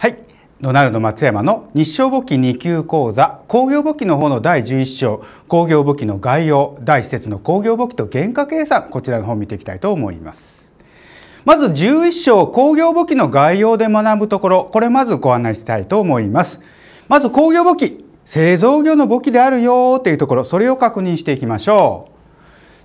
はい。ドナルド松山の日照簿記2級講座工業簿記の方の第11章工業簿記の概要第1節の工業簿記と原価計算こちらの方を見ていきたいと思いますまず11章工業簿記の概要で学ぶところこれまずご案内したいと思いますまず工業簿記製造業の簿記であるよというところそれを確認していきましょう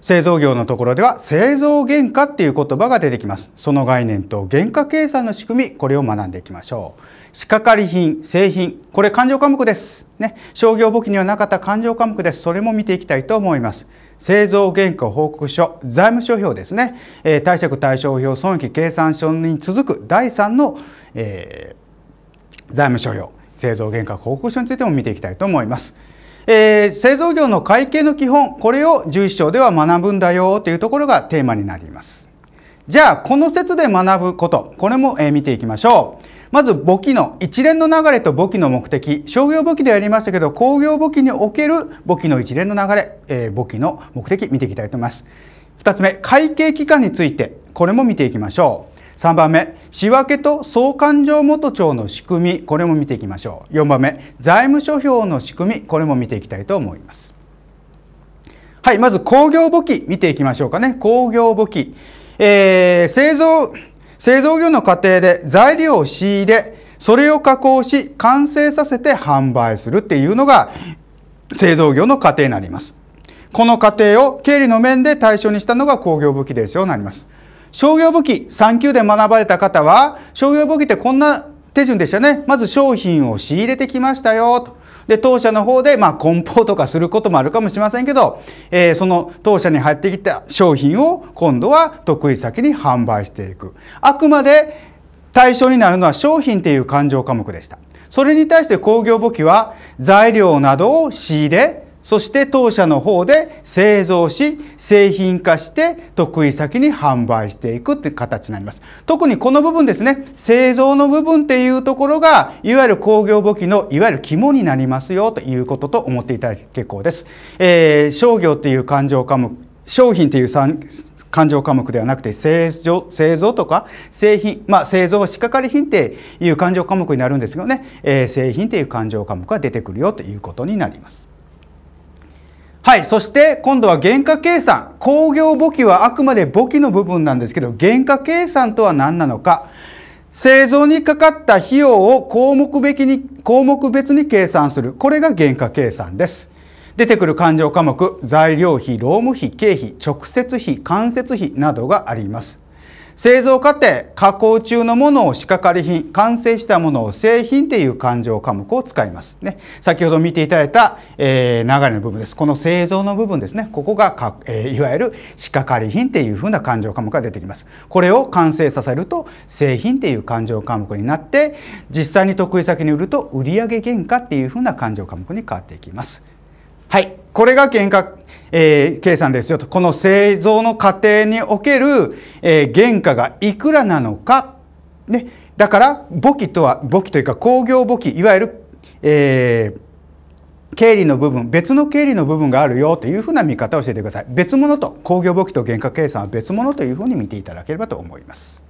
製造業のところでは製造原価っていう言葉が出てきますその概念と原価計算の仕組みこれを学んでいきましょう仕掛かり品製品これ勘定科目ですね商業簿記にはなかった勘定科目ですそれも見ていきたいと思います製造原価報告書財務諸表ですね、えー、貸借対照表損益計算書に続く第3の、えー、財務諸表製造原価報告書についても見ていきたいと思いますえー、製造業の会計の基本これを11章では学ぶんだよというところがテーマになりますじゃあこの説で学ぶことこれも、えー、見ていきましょうまず簿記の一連の流れと簿記の目的商業簿記でやりましたけど工業簿記における簿記の一連の流れ、えー、簿記の目的見ていきたいと思います2つ目会計期間についてこれも見ていきましょう3番目仕分けと総勘定元帳の仕組みこれも見ていきましょう4番目財務諸表の仕組みこれも見ていきたいと思いますはいまず工業簿記見ていきましょうかね工業簿記、えー、製造製造業の過程で材料を仕入れそれを加工し完成させて販売するっていうのが製造業の過程になりますこの過程を経理の面で対象にしたのが工業武器ですよになります商業武器3級で学ばれた方は商業武器ってこんな手順でしたねまず商品を仕入れてきましたよとで当社の方でまあ梱包とかすることもあるかもしれませんけど、えー、その当社に入ってきた商品を今度は得意先に販売していくあくまで対象になるのは商品っていう勘定科目でしたそれに対して工業簿記は材料などを仕入れそして当社の方で製造し製品化して得意先に販売していくって形になります特にこの部分ですね製造の部分っていうところがいわゆる工業簿記のいわゆる肝になりますよということと思っていただき結構です、えー、商業っていう勘定科目商品という勘定科目ではなくて製造製造とか製品、まあ、製造は仕掛かり品っていう勘定科目になるんですけどね、えー、製品っていう勘定科目が出てくるよということになります。はい。そして、今度は原価計算。工業簿記はあくまで簿記の部分なんですけど、原価計算とは何なのか。製造にかかった費用を項目別に、項目別に計算する。これが原価計算です。出てくる勘定科目、材料費、労務費、経費、直接費、間接費などがあります。製造過程加工中のものを仕掛かり品完成したものを製品っていう勘定科目を使います、ね、先ほど見ていただいた、えー、流れの部分ですこの製造の部分ですねここがえー、いわゆる仕掛かり品っていうふうな勘定科目が出てきますこれを完成させると製品っていう勘定科目になって実際に得意先に売ると売上原価っていうふうな勘定科目に変わっていきますはい、これが原価、えー、計算ですよとこの製造の過程における、えー、原価がいくらなのか、ね、だから簿記とは簿記というか工業簿記いわゆる、えー、経理の部分別の経理の部分があるよというふうな見方を教えてください別物と工業簿記と原価計算は別物というふうに見ていただければと思います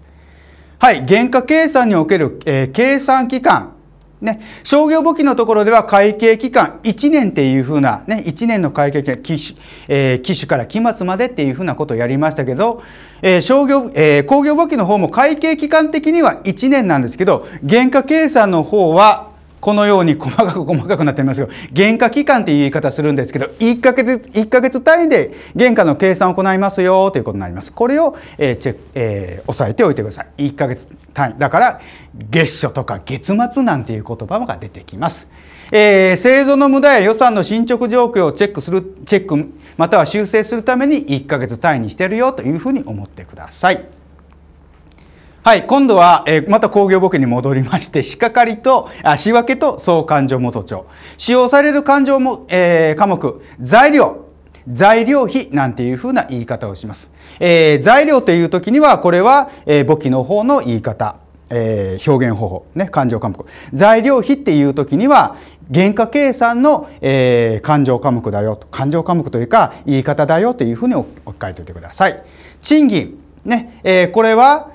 はい原価計算における、えー、計算期間ね、商業簿記のところでは会計期間1年っていうふうな、ね、1年の会計期間機,、種,、えー、期種から期末までっていうふうなことをやりましたけど、えー、商業、えー、工業簿記の方も会計期間的には1年なんですけど原価計算の方はこのように細かく細かくなってますけど原価期間っていう言い方するんですけど1ヶ月1ヶ月単位で原価の計算を行いますよということになりますこれを、えーチェえー、押さえておいてください1ヶ月単位だから月初とか月末なんていう言葉が出てきます、えー、製造の無駄や予算の進捗状況をチェックするチェックまたは修正するために1ヶ月単位にしてるよというふうに思ってくださいはい、今度は、えー、また工業簿記に戻りまして、仕掛かりと、あ仕分けと総勘定元帳。使用される勘定も、えー、科目、材料。材料費なんていうふうな言い方をします。えー、材料という時には、これは、え簿記の方の言い方。えー、表現方法、ね、勘定科目。材料費っていうときには、原価計算の、えー、勘定科目だよと、勘定科目というか、言い方だよというふうに置き換えておいてください。賃金、ね、えー、これは、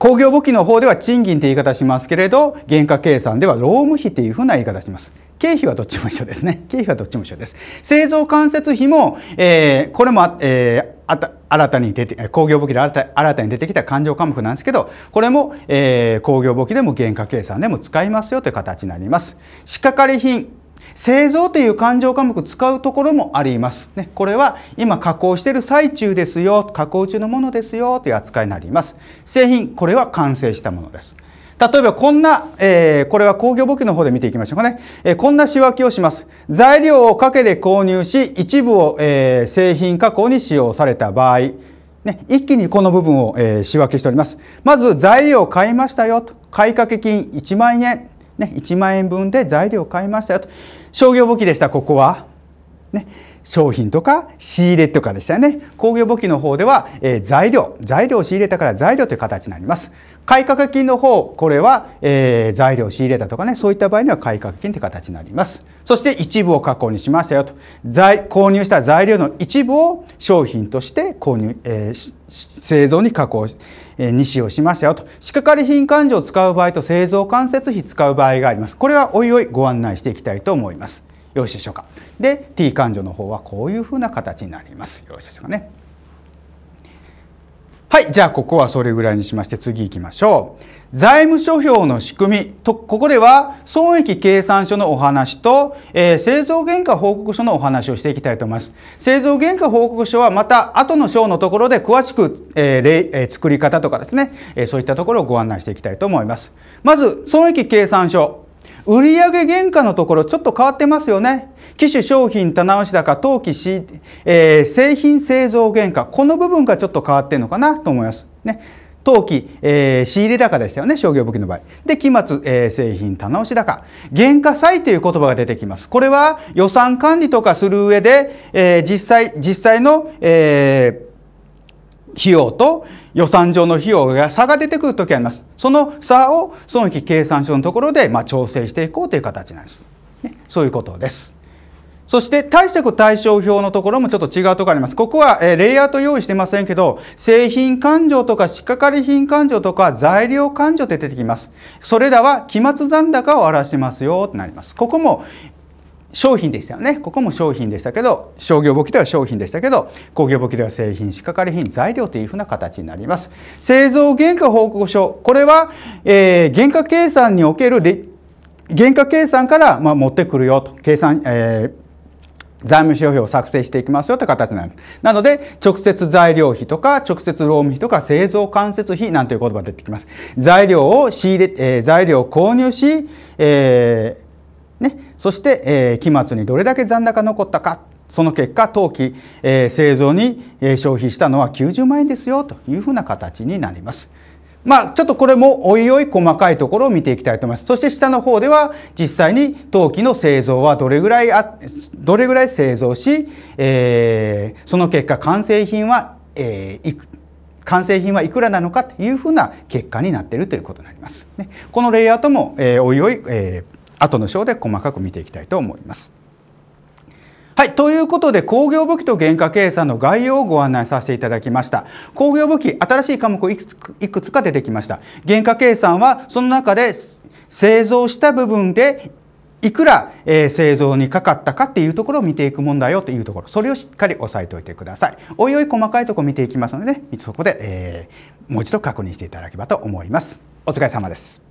工業簿記の方では賃金って言い方しますけれど原価計算では労務費っていうふうな言い方します経費はどっちも一緒ですね 経費はどっちも一緒です製造間接費も、えー、これも、えー、あた新たに出て工業簿記で新た新たに出てきた勘定科目なんですけどこれも、えー、工業簿記でも原価計算でも使いますよという形になります仕掛かり品製造という勘定科目使うところもあります。ね、これは今加工している最中ですよ、加工中のものですよという扱いになります。製品、これは完成したものです。例えばこんな、えー、これは工業簿記の方で見ていきましょうかね。えー、こんな仕分けをします。材料をかけで購入し、一部を、えー、製品加工に使用された場合、ね、一気にこの部分を、えー、仕分けしております。まず材料を買いましたよと。買掛金1万円。ね、1万円分で材料を買いましたよと商業簿記でしたここは。ね、商品とか仕入れとかでしたよね工業簿記の方では、えー、材料材料を仕入れたから材料という形になります買掛金の方これは、えー、材料を仕入れたとかねそういった場合には買掛金という形になりますそして一部を加工にしましたよと在購入した材料の一部を商品として購入、えー、製造に加工、えに使用しましたよと仕掛かり品勘定を使う場合と製造間接費使う場合がありますこれはおいおいご案内していきたいと思いますよろしいでしょうか。で T 勘定の方はこういうふうな形になります。よろしいでしょうかね。はい。じゃあ、ここはそれぐらいにしまして、次行きましょう。財務諸表の仕組み。と、ここでは、損益計算書のお話と、えー、製造原価報告書のお話をしていきたいと思います。製造原価報告書は、また、後の章のところで詳しく、えー、例、えー、作り方とかですね、えそういったところをご案内していきたいと思います。まず、損益計算書。売上原価のところちょっと変わってますよね。機種商品棚卸高当期、えー、製品製造原価この部分がちょっと変わってるのかなと思います。ね当期、えー、仕入れ高でしたよね商業武器の場合で期末、えー、製品棚卸高原価債という言葉が出てきますこれは予算管理とかする上で、えー、実際実際の、えー費用と予算上の費用が差が出てくる時あります。その差を損益計算書のところでま調整していこうという形なんです。ね、そういうことです。そして貸借対照表のところもちょっと違うところあります。ここは、えレイアウト用意してませんけど、製品勘定とか仕掛かり品勘定とか材料勘定って出てきます。それらは期末残高を表してますよとなります。ここも商品でしたよねここも商品でしたけど商業簿記では商品でしたけど工業簿記では製品仕掛かり品材料というふうな形になります製造原価報告書これは、えー、原価計算における原価計算から、まあ、持ってくるよと計算、えー財務指標を作成していきますよって形になります。なので、直接材料費とか、直接労務費とか、製造間接費なんていう言葉が出てきます。材料を仕入れ、えー、材料を購入し、えー、ね、そして、えー、期末にどれだけ残高残ったかその結果当期、えー、製造に、えー、消費したのは90万円ですよというふうな形になります。まあ、ちょっとこれもおいおい細かいところを見ていきたいと思います。そして下の方では実際に陶器の製造はどれぐらいあ、どれぐらい製造し、えー、その結果完成品は、えー、いく完成品はいくらなのかというふうな結果になっているということになります。ね、このレイアウトも、えー、おいおい、えー後の章で細かく見ていきたいと思います。はい。ということで、工業武器と原価計算の概要をご案内させていただきました。工業武器、新しい科目いくついくつか出てきました。原価計算は、その中で製造した部分でいくら、え製造にかかったかっていうところを見ていくもんだよというところ、それをしっかり押さえておいてください。おいおい細かいとこ見ていきますので、ね、そこで、えー、もう一度確認していただければと思います。お疲れ様です。